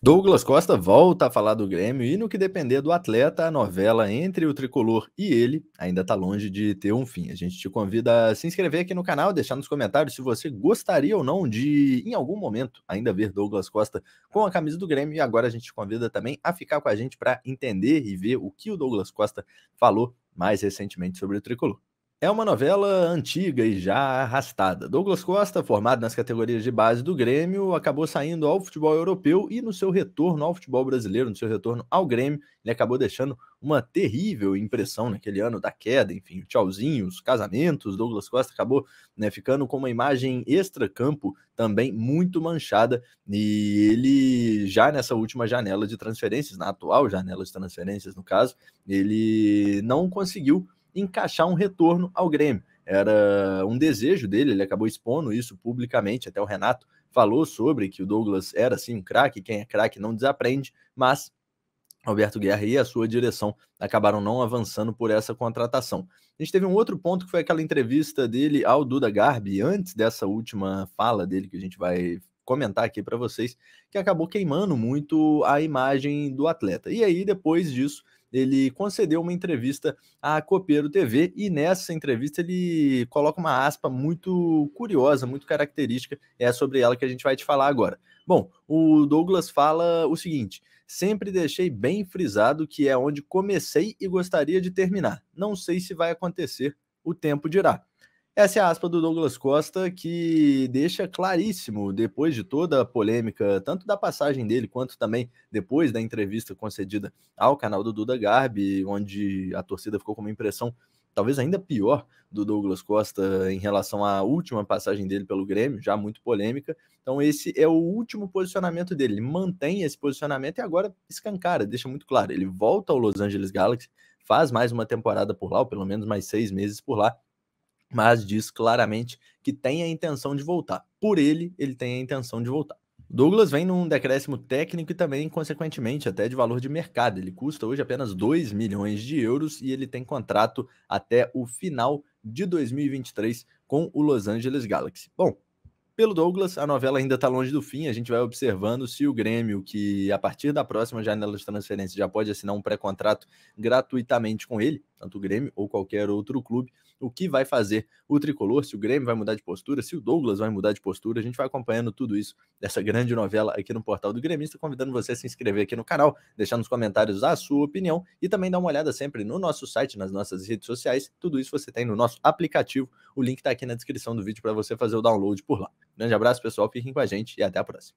Douglas Costa volta a falar do Grêmio e, no que depender do atleta, a novela entre o tricolor e ele ainda está longe de ter um fim. A gente te convida a se inscrever aqui no canal, deixar nos comentários se você gostaria ou não de, em algum momento, ainda ver Douglas Costa com a camisa do Grêmio. E agora a gente te convida também a ficar com a gente para entender e ver o que o Douglas Costa falou mais recentemente sobre o tricolor. É uma novela antiga e já arrastada. Douglas Costa, formado nas categorias de base do Grêmio, acabou saindo ao futebol europeu e no seu retorno ao futebol brasileiro, no seu retorno ao Grêmio, ele acabou deixando uma terrível impressão naquele ano da queda, enfim, tchauzinhos, casamentos. Douglas Costa acabou né, ficando com uma imagem extra-campo também muito manchada e ele já nessa última janela de transferências, na atual janela de transferências no caso, ele não conseguiu encaixar um retorno ao Grêmio. Era um desejo dele, ele acabou expondo isso publicamente, até o Renato falou sobre que o Douglas era assim um craque, quem é craque não desaprende, mas Alberto Guerra e a sua direção acabaram não avançando por essa contratação. A gente teve um outro ponto que foi aquela entrevista dele ao Duda Garbi, antes dessa última fala dele que a gente vai comentar aqui para vocês, que acabou queimando muito a imagem do atleta. E aí, depois disso, ele concedeu uma entrevista à Copeiro TV e nessa entrevista ele coloca uma aspa muito curiosa, muito característica, é sobre ela que a gente vai te falar agora. Bom, o Douglas fala o seguinte: sempre deixei bem frisado que é onde comecei e gostaria de terminar. Não sei se vai acontecer, o tempo dirá. Essa é a aspa do Douglas Costa, que deixa claríssimo, depois de toda a polêmica, tanto da passagem dele, quanto também depois da entrevista concedida ao canal do Duda Garbi, onde a torcida ficou com uma impressão talvez ainda pior do Douglas Costa em relação à última passagem dele pelo Grêmio, já muito polêmica. Então, esse é o último posicionamento dele. Ele mantém esse posicionamento e agora escancara, deixa muito claro. Ele volta ao Los Angeles Galaxy, faz mais uma temporada por lá, ou pelo menos mais seis meses por lá, mas diz claramente que tem a intenção de voltar. Por ele, ele tem a intenção de voltar. Douglas vem num decréscimo técnico e também, consequentemente, até de valor de mercado. Ele custa hoje apenas 2 milhões de euros e ele tem contrato até o final de 2023 com o Los Angeles Galaxy. Bom, pelo Douglas, a novela ainda está longe do fim. A gente vai observando se o Grêmio, que a partir da próxima janela de transferência já pode assinar um pré-contrato gratuitamente com ele, tanto o Grêmio ou qualquer outro clube, o que vai fazer o tricolor, se o Grêmio vai mudar de postura, se o Douglas vai mudar de postura. A gente vai acompanhando tudo isso dessa grande novela aqui no portal do Gremista, convidando você a se inscrever aqui no canal, deixar nos comentários a sua opinião e também dar uma olhada sempre no nosso site, nas nossas redes sociais. Tudo isso você tem no nosso aplicativo. O link está aqui na descrição do vídeo para você fazer o download por lá. Grande abraço, pessoal. Fiquem com a gente e até a próxima.